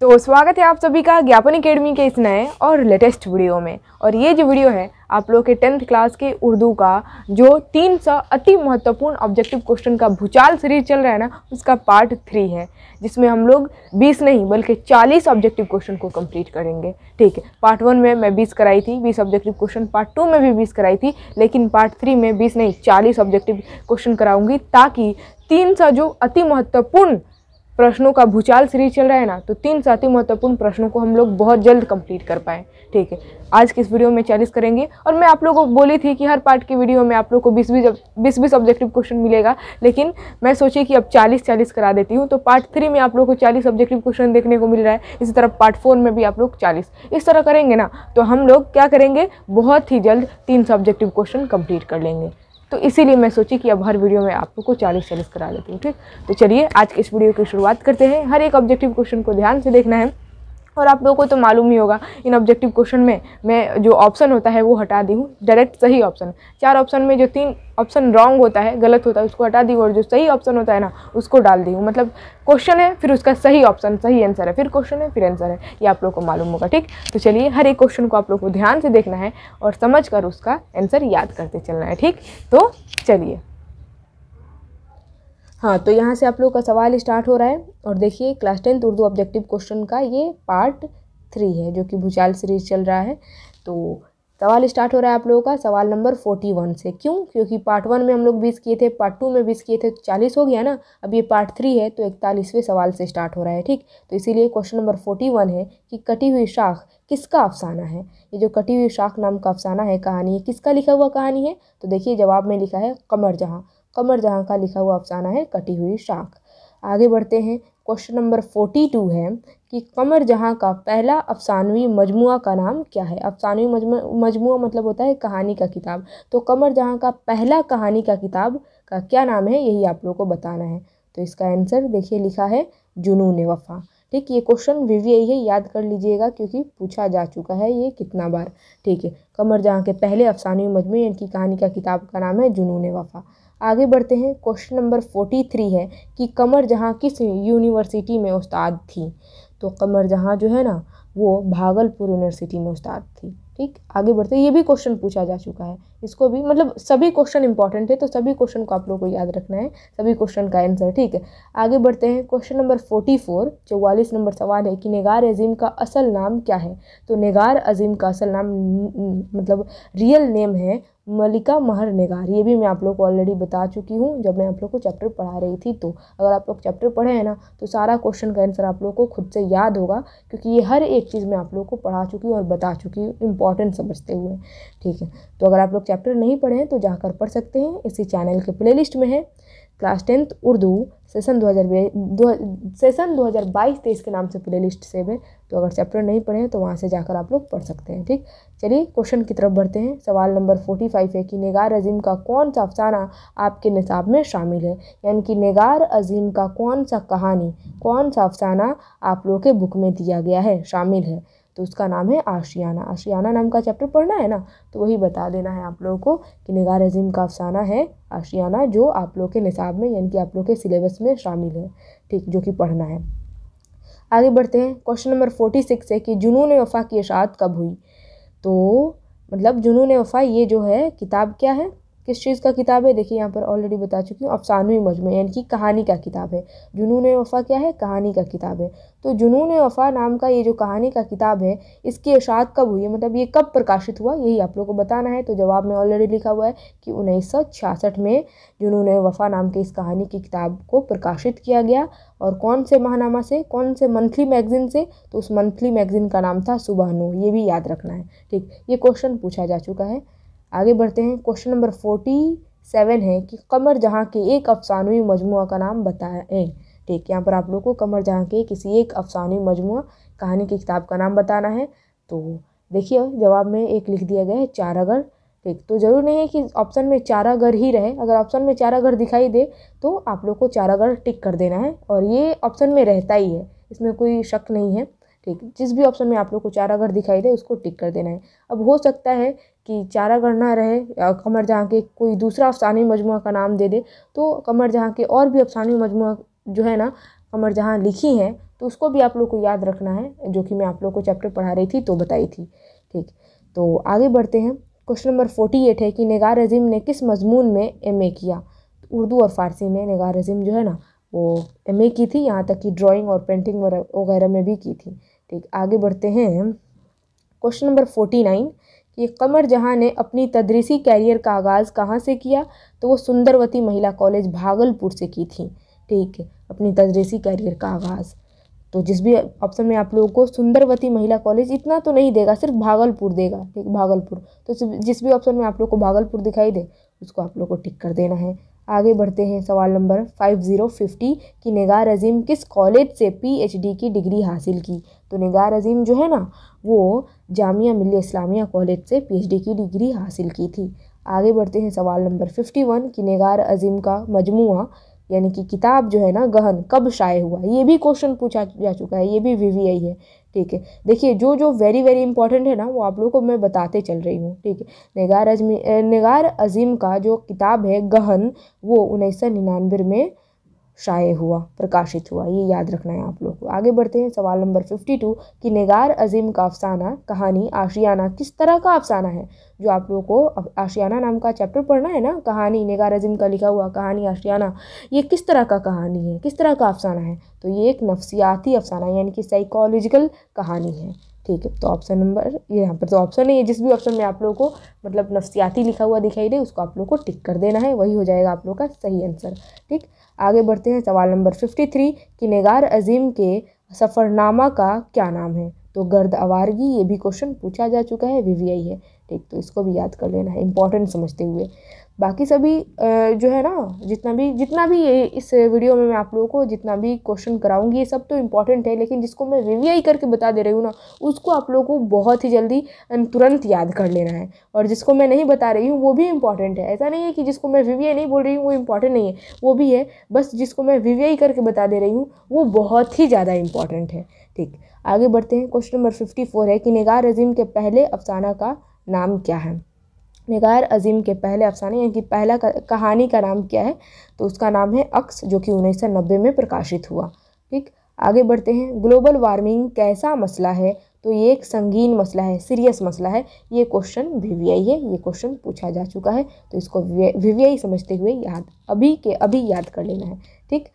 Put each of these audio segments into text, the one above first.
तो स्वागत है आप सभी का ज्ञापन अकेडमी के इस नए और लेटेस्ट वीडियो में और ये जो वीडियो है आप लोग के टेंथ क्लास के उर्दू का जो तीन सौ अति महत्वपूर्ण ऑब्जेक्टिव क्वेश्चन का भूचाल सीरीज चल रहा है ना उसका पार्ट थ्री है जिसमें हम लोग बीस नहीं बल्कि चालीस ऑब्जेक्टिव क्वेश्चन को कंप्लीट करेंगे ठीक है पार्ट वन में मैं बीस कराई थी बीस ऑब्जेक्टिव क्वेश्चन पार्ट टू में भी बीस कराई थी लेकिन पार्ट थ्री में बीस नहीं चालीस ऑब्जेक्टिव क्वेश्चन कराऊँगी ताकि तीन सौ जो अति महत्वपूर्ण प्रश्नों का भूचाल सीरीज चल रहा है ना तो तीन साथी महत्वपूर्ण प्रश्नों को हम लोग बहुत जल्द कंप्लीट कर पाए ठीक है आज की इस वीडियो में चालीस करेंगे और मैं आप लोगों को बोली थी कि हर पार्ट की वीडियो में आप लोग को बीस बीस बीस बीस ऑब्जेक्टिव क्वेश्चन मिलेगा लेकिन मैं सोची कि अब चालीस चालीस करा देती हूँ तो पार्ट थ्री में आप लोग को चालीस ऑब्जेक्टिव क्वेश्चन देखने को मिल रहा है इसी तरह पार्ट फोर में भी आप लोग चालीस इस तरह करेंगे ना तो हम लोग क्या करेंगे बहुत ही जल्द तीन सब्जेक्टिव क्वेश्चन कम्प्लीट कर लेंगे तो इसीलिए मैं सोची कि अब हर वीडियो में आप लोग को चालीस चालीस करा देती हूँ ठीक तो चलिए आज के इस वीडियो की शुरुआत करते हैं हर एक ऑब्जेक्टिव क्वेश्चन को ध्यान से देखना है और आप लोगों को तो मालूम ही होगा इन ऑब्जेक्टिव क्वेश्चन में मैं जो ऑप्शन होता है वो हटा दी हूँ डायरेक्ट सही ऑप्शन चार ऑप्शन में जो तीन ऑप्शन रॉन्ग होता है गलत होता है उसको हटा दी और जो सही ऑप्शन होता है ना उसको डाल दी हूँ मतलब क्वेश्चन है फिर उसका सही ऑप्शन सही आंसर है फिर क्वेश्चन है फिर आंसर है ये आप लोग को मालूम होगा ठीक तो चलिए हर एक क्वेश्चन को आप लोग को ध्यान से देखना है और समझ कर उसका आंसर याद करते चलना है ठीक तो चलिए हाँ तो यहाँ से आप लोगों का सवाल स्टार्ट हो रहा है और देखिए class tenth Urdu objective question का ये पार्ट थ्री है जो कि भूचाल सीरीज चल रहा है तो सवाल स्टार्ट हो रहा है आप लोगों का सवाल नंबर फोर्टी वन से क्यों क्योंकि पार्ट वन में हम लोग बीस किए थे पार्ट टू में बीस किए थे चालीस हो गया ना अब ये पार्ट थ्री है तो इकतालीसवें सवाल से स्टार्ट हो रहा है ठीक तो इसीलिए क्वेश्चन नंबर फोर्टी वन है कि कटी हुई शाख किसका अफसाना है ये जो कटी हुई शाख नाम का अफसाना है कहानी है किसका लिखा हुआ कहानी है तो देखिए जवाब में लिखा है कमर जहाँ कमर जहाँ का लिखा हुआ अफसाना है कटी हुई शाख आगे बढ़ते हैं क्वेश्चन नंबर फोर्टी टू है कि कमर जहाँ का पहला अफसानवी मजमू का नाम क्या है अफसानवी मजमू मतलब होता है कहानी का किताब तो कमर जहाँ का पहला कहानी का किताब का क्या नाम है यही आप लोगों को बताना है तो इसका आंसर देखिए लिखा है जुनून वफ़ा ठीक ये क्वेश्चन वीवीआई है याद कर लीजिएगा क्योंकि पूछा जा चुका है ये कितना बार ठीक है कमर जहाँ के पहले अफसानवी मजमू यानी कि कहानी का किताब का नाम है जुनून वफ़ा आगे बढ़ते हैं क्वेश्चन नंबर फोर्टी थ्री है कि कमर जहाँ किस यूनिवर्सिटी में उस्ताद थी तो कमर जहाँ जो है ना वो भागलपुर यूनिवर्सिटी में उस्ताद थी ठीक आगे बढ़ते ये भी क्वेश्चन पूछा जा चुका है इसको भी मतलब सभी क्वेश्चन इंपॉर्टेंट है तो सभी क्वेश्चन को आप लोगों को याद रखना है सभी क्वेश्चन का आंसर ठीक है आगे बढ़ते हैं क्वेश्चन नंबर फोर्टी फोर चौवालीस नंबर सवाल है कि निगार अजीम का असल नाम क्या है तो निगार अजीम का असल नाम मतलब रियल नेम है मलिका महर निगार ये भी मैं आप लोग को ऑलरेडी बता चुकी हूँ जब मैं आप लोग को चैप्टर पढ़ा रही थी तो अगर आप लोग चैप्टर पढ़े हैं ना तो सारा क्वेश्चन का आंसर आप लोग को खुद से याद होगा क्योंकि ये हर एक चीज़ मैं आप लोग को पढ़ा चुकी हूँ और बता चुकी हूँ इंपॉर्टेंट समझते हुए ठीक है तो अगर आप लोग चैप्टर नहीं पढ़े हैं तो जाकर पढ़ सकते हैं इसी चैनल के प्लेलिस्ट में है क्लास टेंथ उर्दू सेशन दो हज़ार सेशन दो हज़ार बाईस तेईस के नाम से प्ले लिस्ट सेव है तो अगर चैप्टर नहीं पढ़े हैं तो वहाँ से जाकर आप लोग पढ़ सकते हैं ठीक चलिए क्वेश्चन की तरफ बढ़ते हैं सवाल नंबर फोर्टी फाइव है कि निगार अजीम का कौन सा अफसाना आपके निसाब में शामिल है यानी कि निगार अजीम का कौन सा कहानी कौन सा अफसाना आप लोग के बुक में दिया गया है शामिल है तो उसका नाम है आशियाना आशियाना नाम का चैप्टर पढ़ना है ना तो वही बता देना है आप लोगों को कि निगार अजीम का अफसाना है आशियाना जो आप लोग के निसाब में यानी कि आप लोग के सिलेबस में शामिल है ठीक जो कि पढ़ना है आगे बढ़ते हैं क्वेश्चन नंबर फोर्टी सिक्स है कि जुनून वफ़ा की इशात कब हुई तो मतलब जुनून वफ़ा ये जो है किताब क्या है किस चीज़ का किताब है देखिए यहाँ पर ऑलरेडी बता चुकी हूँ अफसानवी मजमू यानी कि कहानी का किताब है जुनून वफ़ा क्या है कहानी का किताब है तो जुनून वफ़ा नाम का ये जो कहानी का किताब है इसकी अशात कब हुई है मतलब ये कब प्रकाशित हुआ यही आप लोगों को बताना है तो जवाब में ऑलरेडी लिखा हुआ है कि उन्नीस में जुनून वफ़ा नाम के इस कहानी की किताब को प्रकाशित किया गया और कौन से माहनामा से कौन से मंथली मैगज़ीन से तो उस मंथली मैगज़ीन का नाम था सुबह ये भी याद रखना है ठीक ये क्वेश्चन पूछा जा चुका है आगे बढ़ते हैं क्वेश्चन नंबर फोर्टी सेवन है कि कमर जहाँ के एक अफसानवी मजमू का नाम बताएं ठीक यहाँ पर आप लोग को कमर जहाँ के किसी एक अफसानवी मजमू कहानी की किताब का नाम बताना है तो देखिए जवाब में एक लिख दिया गया है चारागढ़ ठीक तो ज़रूर नहीं है कि ऑप्शन में चारागढ़ ही रहे अगर ऑप्शन में चारागढ़ दिखाई दे तो आप लोग को चारागढ़ टिक कर देना है और ये ऑप्शन में रहता ही है इसमें कोई शक नहीं है ठीक जिस भी ऑप्शन में आप लोग को चारागढ़ दिखाई दे उसको टिक कर देना है अब हो सकता है कि चारा गढ़ना रहे कमर जहाँ के कोई दूसरा अफसानी मजमू का नाम दे दे तो कमर जहाँ के और भी अफसानी मजमू जो है ना कमर जहाँ लिखी हैं तो उसको भी आप लोग को याद रखना है जो कि मैं आप लोग को चैप्टर पढ़ा रही थी तो बताई थी ठीक तो आगे बढ़ते हैं क्वेश्चन नंबर फोर्टी एट है कि निगार अजीम ने किस मजमून में एम ए किया तो उर्दू और फ़ारसी में निगार अजीम जो है ना वो एम ए की थी यहाँ तक कि ड्रॉइंग और पेंटिंग वगैरह में भी की थी ठीक आगे बढ़ते हैं क्वेश्चन नंबर फोर्टी नाइन कि कमर जहाँ ने अपनी तदरीसी कैरियर का आगाज़ कहाँ से किया तो वो सुंदरवती महिला कॉलेज भागलपुर से की थी ठीक है अपनी तदरीसी कैरियर का आगाज़ तो जिस भी ऑप्शन में आप लोगों को सुंदरवती महिला कॉलेज इतना तो नहीं देगा सिर्फ भागलपुर देगा ठीक भागलपुर तो जिस भी ऑप्शन में आप लोग को भागलपुर दिखाई दे उसको आप लोग को टिक कर देना है आगे बढ़ते हैं सवाल नंबर फाइव ज़ीरो फिफ्टी कि निगार अजीम किस कॉलेज से पीएचडी की डिग्री हासिल की तो निगार अजीम जो है ना वो जामिया मिल्ल इस्लामिया कॉलेज से पीएचडी की डिग्री हासिल की थी आगे बढ़ते हैं सवाल नंबर फिफ्टी वन कि निगार अजीम का मजमू यानी कि किताब जो है ना गहन कब शाये हुआ ये भी क्वेश्चन पूछा जा चुका है ये भी वी है ठीक है देखिए जो जो वेरी वेरी इंपॉर्टेंट है ना वो आप लोगों को मैं बताते चल रही हूँ ठीक है निगार अजमी निगार अजीम का जो किताब है गहन वो उन्नीस सौ निन्यानवे में शाये हुआ प्रकाशित हुआ ये याद रखना है आप लोग को आगे बढ़ते हैं सवाल नंबर फिफ्टी टू कि निगार अजीम का अफसाना कहानी आशियाना किस तरह का अफसाना है जो आप लोगों को आशियाना नाम का चैप्टर पढ़ना है ना कहानी निगार अजीम का लिखा हुआ कहानी आशियाना ये किस तरह का कहानी है किस तरह का अफसाना है तो ये एक नफसियाती अफसाना यानी कि साइकोलॉजिकल कहानी है ठीक है तो ऑप्शन नंबर यहाँ पर तो ऑप्शन है जिस भी ऑप्शन में आप लोगों को मतलब नफसियाती लिखा हुआ दिखाई दे उसको आप लोग को टिक कर देना है वही हो जाएगा आप लोग का सही आंसर ठीक आगे बढ़ते हैं सवाल नंबर फिफ्टी थ्री कि निगार अजीम के सफ़रनामा का क्या नाम है तो गर्द आवारगी ये भी क्वेश्चन पूछा जा चुका है वी है ठीक तो इसको भी याद कर लेना है इंपॉर्टेंट समझते हुए बाकी सभी जो है ना जितना भी जितना भी ये इस वीडियो में मैं आप लोगों को जितना भी क्वेश्चन कराऊंगी ये सब तो इम्पॉर्टेंट है लेकिन जिसको मैं रिवीआई करके बता दे रही हूँ ना उसको आप लोगों को बहुत ही जल्दी तुरंत याद कर लेना है और जिसको मैं नहीं बता रही हूँ वो भी इम्पॉर्टेंट है ऐसा नहीं है कि जिसको मैं वीवीआई नहीं बोल रही हूँ वो इम्पॉर्टेंट नहीं है वो भी है बस जिसको मैं वीवीआई करके बता दे रही हूँ वो बहुत ही ज़्यादा इम्पॉर्टेंट है ठीक आगे बढ़ते हैं क्वेश्चन नंबर फिफ्टी फोर है कि निगार अजीम के पहले अफसाना का नाम क्या है निगार अजीम के पहले अफसाने यानी कि पहला कहानी का नाम क्या है तो उसका नाम है अक्स जो कि उन्नीस में प्रकाशित हुआ ठीक आगे बढ़ते हैं ग्लोबल वार्मिंग कैसा मसला है तो ये एक संगीन मसला है सीरियस मसला है ये क्वेश्चन वीवीआई है ये क्वेश्चन पूछा जा चुका है तो इसको वीवीआई समझते हुए याद अभी के अभी याद कर लेना है ठीक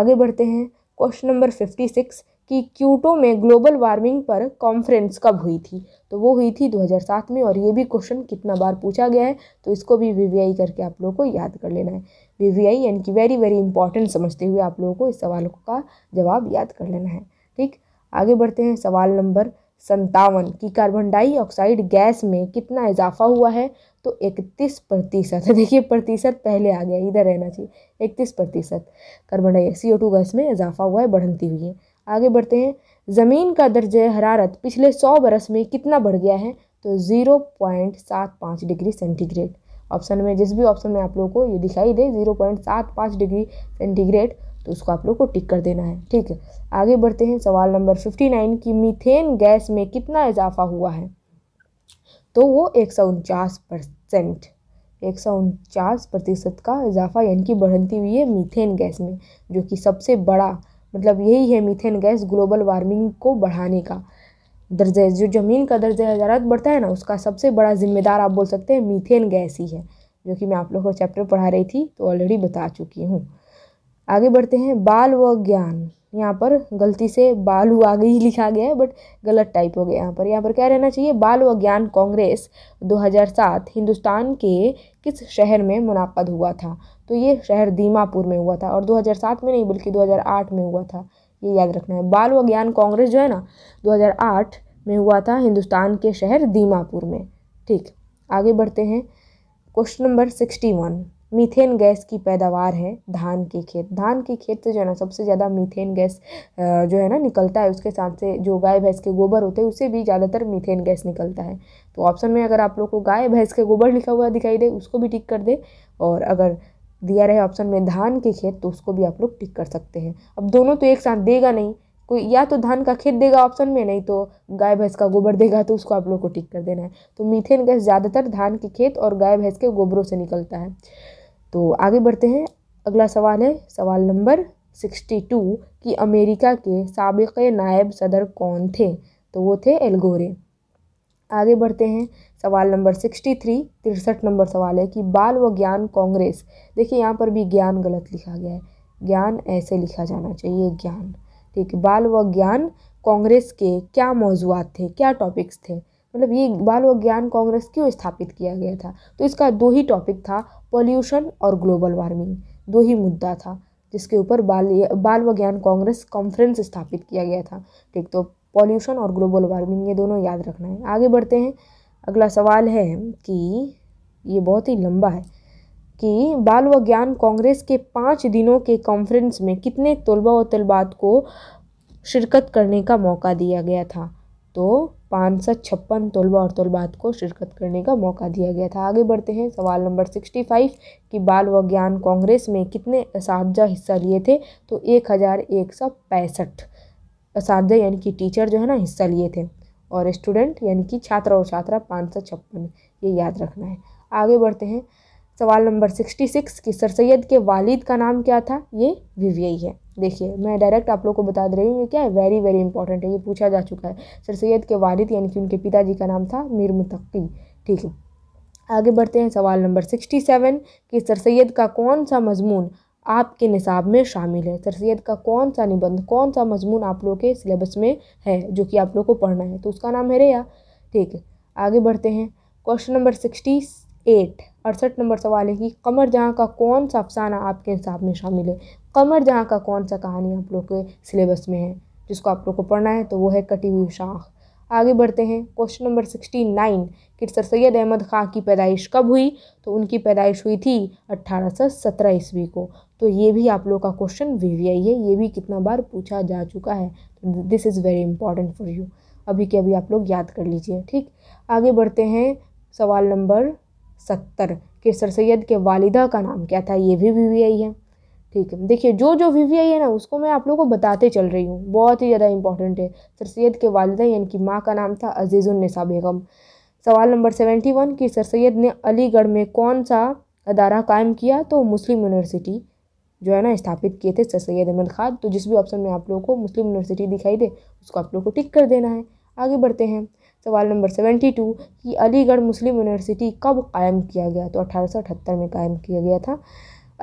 आगे बढ़ते हैं क्वेश्चन नंबर फिफ्टी सिक्स कि क्यूटो में ग्लोबल वार्मिंग पर कॉन्फ्रेंस कब हुई थी तो वो हुई थी 2007 में और ये भी क्वेश्चन कितना बार पूछा गया है तो इसको भी वीवीआई करके आप लोगों को याद कर लेना है वीवीआई यानी कि वेरी वेरी इंपॉर्टेंट समझते हुए आप लोगों को इस सवाल का जवाब याद कर लेना है ठीक आगे बढ़ते हैं सवाल नंबर संतावन की कार्बन डाइऑक्साइड गैस में कितना इजाफा हुआ है तो इकतीस प्रतिशत देखिए प्रतिशत पहले आ गया इधर रहना चाहिए इकतीस प्रतिशत कार्बन डाइ सी गैस में इजाफा हुआ है बढ़ती हुई है आगे बढ़ते हैं ज़मीन का दर्ज हरारत पिछले सौ बरस में कितना बढ़ गया है तो ज़ीरो पॉइंट सात पाँच डिग्री सेंटीग्रेड ऑप्शन में जिस भी ऑप्शन में आप लोगों को ये दिखाई दे ज़ीरो पॉइंट सात पाँच डिग्री सेंटीग्रेड तो उसको आप लोग को टिक कर देना है ठीक है आगे बढ़ते हैं सवाल नंबर फिफ्टी नाइन कि मीथेन गैस में कितना इजाफा हुआ है तो वो एक सौ उनचास परसेंट एक सौ उनचास प्रतिशत का इजाफा यानी कि बढ़ती हुई है मीथेन गैस में जो कि सबसे बड़ा मतलब यही है मीथेन गैस ग्लोबल वार्मिंग को बढ़ाने का दर्जा जो ज़मीन का दर्ज हजारत बढ़ता है ना उसका सबसे बड़ा जिम्मेदार आप बोल सकते हैं मीथेन गैस ही है जो कि मैं आप लोगों को चैप्टर पढ़ा रही थी तो ऑलरेडी बता चुकी हूँ आगे बढ़ते हैं बाल व ज्ञान यहाँ पर गलती से बालू आ गई लिखा गया है बट गलत टाइप हो गया यहाँ पर यहाँ पर क्या रहना चाहिए बाल व ज्ञान कांग्रेस 2007 हिंदुस्तान के किस शहर में मुनाक़द हुआ था तो ये शहर दीमापुर में हुआ था और 2007 में नहीं बल्कि 2008 में हुआ था ये याद रखना है बाल व ज्ञान कांग्रेस जो है ना 2008 में हुआ था हिंदुस्तान के शहर दीमापुर में ठीक आगे बढ़ते हैं question number sixty one methane gas की पैदावार है धान के खेत धान के खेत से जो है ना सबसे ज़्यादा मीथेन गैस जो है ना निकलता है उसके साथ से जो गाय भैंस के गोबर होते हैं उससे भी ज़्यादातर मीथेन गैस निकलता है तो ऑप्शन में अगर आप लोग को गाय भैंस के गोबर लिखा हुआ दिखाई दे उसको भी टिक कर दे और अगर दिया रहे ऑप्शन में धान के खेत तो उसको भी आप लोग टिक कर सकते हैं अब दोनों तो एक साथ देगा नहीं कोई या तो धान का खेत देगा ऑप्शन में नहीं तो गाय भैंस का गोबर देगा तो उसको आप लोग को टिक कर देना है तो मीथेन गैस ज़्यादातर धान के खेत और गाय भैंस के गोबरों से निकलता है तो आगे बढ़ते हैं अगला सवाल है सवाल नंबर सिक्सटी टू कि अमेरिका के सबक नायब सदर कौन थे तो वो थे एलगोरे आगे बढ़ते हैं सवाल नंबर सिक्सटी थ्री तिरसठ नंबर सवाल है कि बाल व ज्ञान कांग्रेस देखिए यहाँ पर भी ज्ञान गलत लिखा गया है ज्ञान ऐसे लिखा जाना चाहिए ज्ञान ठीक बाल व ज्ञान कांग्रेस के क्या मौजूद थे क्या टॉपिक्स थे मतलब ये बाल व ज्ञान कांग्रेस क्यों स्थापित किया गया था तो इसका दो ही टॉपिक था पॉल्यूशन और ग्लोबल वार्मिंग दो ही मुद्दा था जिसके ऊपर बाल बाल व ज्ञान कांग्रेस कॉन्फ्रेंस स्थापित किया गया था ठीक तो पॉल्यूशन और ग्लोबल वार्मिंग ये दोनों याद रखना है आगे बढ़ते हैं अगला सवाल है कि ये बहुत ही लंबा है कि बाल व ज्ञान कांग्रेस के पाँच दिनों के कॉन्फ्रेंस में कितने तलबा व तलबात को शिरकत करने का मौका दिया गया था तो पाँच सौ छप्पन तलबा और तलबात को शिरकत करने का मौका दिया गया था आगे बढ़ते हैं सवाल नंबर सिक्सटी फाइव कि बाल विज्ञान कांग्रेस में कितने इसजा हिस्सा लिए थे तो एक हज़ार एक सौ पैंसठ इसजा यानी कि टीचर जो है ना हिस्सा लिए थे और स्टूडेंट यानी कि छात्र और छात्रा पाँच सौ छप्पन ये याद रखना है आगे बढ़ते हैं सवाल नंबर सिक्सटी सिक्स कि सर सैद के वालिद का नाम क्या था ये वीवीआई है देखिए मैं डायरेक्ट आप लोग को बता दे रही हूँ ये क्या है वेरी वेरी इंपॉर्टेंट है ये पूछा जा चुका है सर सैद के वालिद यानी कि उनके पिताजी का नाम था मीर मुतकी ठीक है आगे बढ़ते हैं सवाल नंबर सिक्सटी सेवन कि सर सैद का कौन सा मजमून आपके निसाब में शामिल है सर सैद का कौन सा निबंध कौन सा मजमून आप लोग के सिलेबस में है जो कि आप लोग को पढ़ना है तो उसका नाम है रेया ठीक है आगे बढ़ते हैं क्वेश्चन नंबर सिक्सटी एट अड़सठ नंबर सवाल है कि कमर जहाँ का कौन सा अफसाना आपके हिसाब में शामिल है कमर जहाँ का कौन सा कहानी आप लोग के सिलेबस में है जिसको आप लोग को पढ़ना है तो वो है कटी हुई शाख आगे बढ़ते हैं क्वेश्चन नंबर सिक्सटी नाइन कि सर सैद अहमद ख़ां की पैदाइश कब हुई तो उनकी पैदाइश हुई थी अट्ठारह सौ सत्रह ईस्वी को तो ये भी आप लोग का क्वेश्चन वी वी आई है ये भी कितना बार पूछा जा चुका है तो this is very important for you अभी के अभी आप लोग याद कर लीजिए ठीक आगे बढ़ते हैं सवाल नंबर सत्तर कि सर सैद के वालिदा का नाम क्या था ये भी वी वी आई है ठीक है देखिए जो जो वी वी आई है ना उसको मैं आप लोग को बताते चल रही हूँ बहुत ही ज़्यादा इंपॉर्टेंट है सर सैद के वालदा यानी कि माँ का नाम था अजीज़ुलनसा बेगम सवाल नंबर सेवेंटी वन कि सर सैद ने अलीगढ़ में कौन सा अदारा कायम किया तो मुस्लिम यूनिवर्सिटी जो है ना स्थापित किए थे सर सैद अहमद खान तो जिस भी ऑप्शन में आप लोगों को मुस्लिम यूनिवर्सिटी दिखाई दे उसको आप लोग को टिक कर देना है आगे बढ़ते हैं सवाल नंबर सेवेंटी टू कि अलीगढ़ मुस्लिम यूनिवर्सिटी कब कायम किया गया तो अठारह सौ अठहत्तर में कायम किया गया था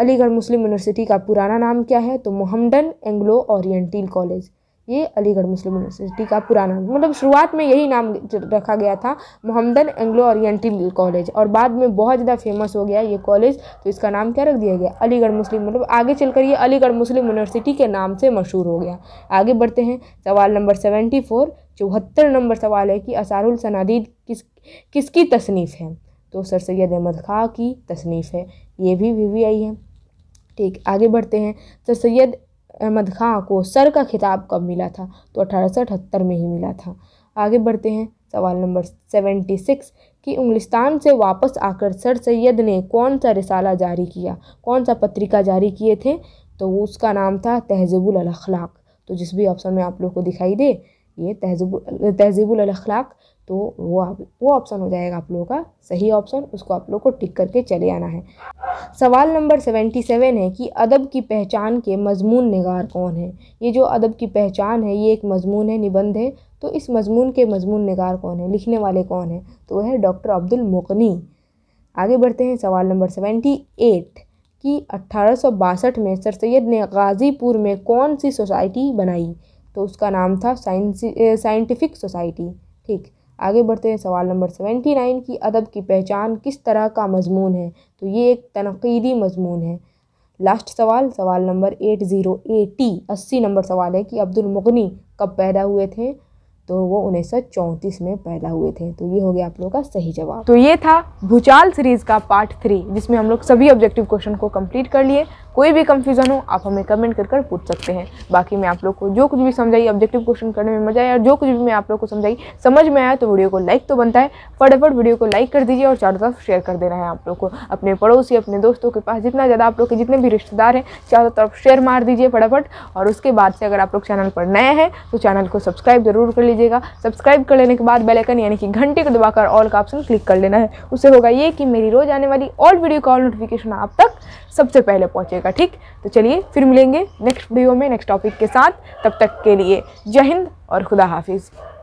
अलीगढ़ मुस्लिम यूनिवर्सिटी का पुराना नाम क्या है तो मोहम्मडन एंग्लो ओरिएंटल कॉलेज ये अलीगढ़ मुस्लिम यूनिवर्सिटी का पुराना मतलब शुरुआत में यही नाम रखा गया था मोहम्मदन एंग्लो ओरिएंटल कॉलेज और बाद में बहुत ज़्यादा फेमस हो गया ये कॉलेज तो इसका नाम क्या रख दिया गया अलीगढ़ मुस्लिम मतलब आगे चलकर ये अलीगढ़ मुस्लिम यूनिवर्सिटी के नाम से मशहूर हो गया आगे बढ़ते हैं सवाल नंबर सेवेंटी फोर चौहत्तर नंबर सवाल है कि असारुल सनादीद किस किसकी तसनीफ़ है तो सर सैद अहमद खां की तसनीफ़ है ये भी वी वी आई है ठीक आगे बढ़ते हैं सर सैद अहमद खां को सर का खिताब कब मिला था तो अठारह में ही मिला था आगे बढ़ते हैं सवाल नंबर सेवेंटी सिक्स कि उंग्लिस्तान से वापस आकर सर सैद ने कौन सा रिसाला जारी किया कौन सा पत्रिका जारी किए थे तो उसका नाम था तहजीबुल अखलाक तो जिस भी ऑप्शन में आप लोग को दिखाई दे ये तहजीब तहजीबुलखलाक तो वो आप वो ऑप्शन हो जाएगा आप लोगों का सही ऑप्शन उसको आप लोग को टिक करके चले आना है सवाल नंबर सेवेंटी सेवन है कि अदब की पहचान के मजमून नगार कौन है ये जो अदब की पहचान है ये एक मजमून है निबंध है तो इस मजमून के मजमून नगार कौन है लिखने वाले कौन है तो वह है डॉक्टर अब्दुल मोकनी आगे बढ़ते हैं सवाल नंबर सेवेंटी एट कि अट्ठारह में सर सैद ने गाज़ीपुर में कौन सी सोसाइटी बनाई तो उसका नाम था साइंटिफिक सोसाइटी ठीक आगे बढ़ते हैं सवाल नंबर सेवेंटी नाइन की अदब की पहचान किस तरह का मजमून है तो ये एक तनकीदी मजमून है लास्ट सवाल सवाल नंबर एट ज़ीरो एटी अस्सी नंबर सवाल है कि अब्दुल मुगनी कब पैदा हुए थे तो वो उन्नीस में पैदा हुए थे तो ये हो गया आप लोगों का सही जवाब तो ये था भूचाल सीरीज का पार्ट थ्री जिसमें हम लोग सभी ऑब्जेक्टिव क्वेश्चन को कंप्लीट कर लिए कोई भी कंफ्यूजन हो आप हमें कमेंट कर कर पूछ सकते हैं बाकी मैं आप लोग को जो कुछ भी समझाई ऑब्जेक्टिव क्वेश्चन करने में मजा आया और जो कुछ भी मैं आप लोग को समझाई समझ में आया तो वीडियो को लाइक तो बनता है फटाफट वीडियो को लाइक कर दीजिए और चारों तरफ शेयर कर देना है आप लोग को अपने पड़ोसी अपने दोस्तों के पास जितना ज़्यादा आप लोग के जितने भी रिश्तेदार हैं चारों तरफ शेयर मार दीजिए फटाफट और उसके बाद से अगर आप लोग चैनल पर नए हैं तो चैनल को सब्सक्राइब जरूर कर लीजिए लीजिएगा सब्सक्राइब कर लेने के बाद बेलाइकन यानी कि घंटे को दबाकर ऑल का ऑप्शन क्लिक कर लेना है उससे होगा ये कि मेरी रोज़ आने वाली ऑल वीडियो कॉल नोटिफिकेशन आप तक सबसे पहले पहुँचेगा ठीक तो चलिए फिर मिलेंगे नेक्स्ट वीडियो में नेक्स्ट टॉपिक के साथ तब तक के लिए जय हिंद और खुदा हाफिज़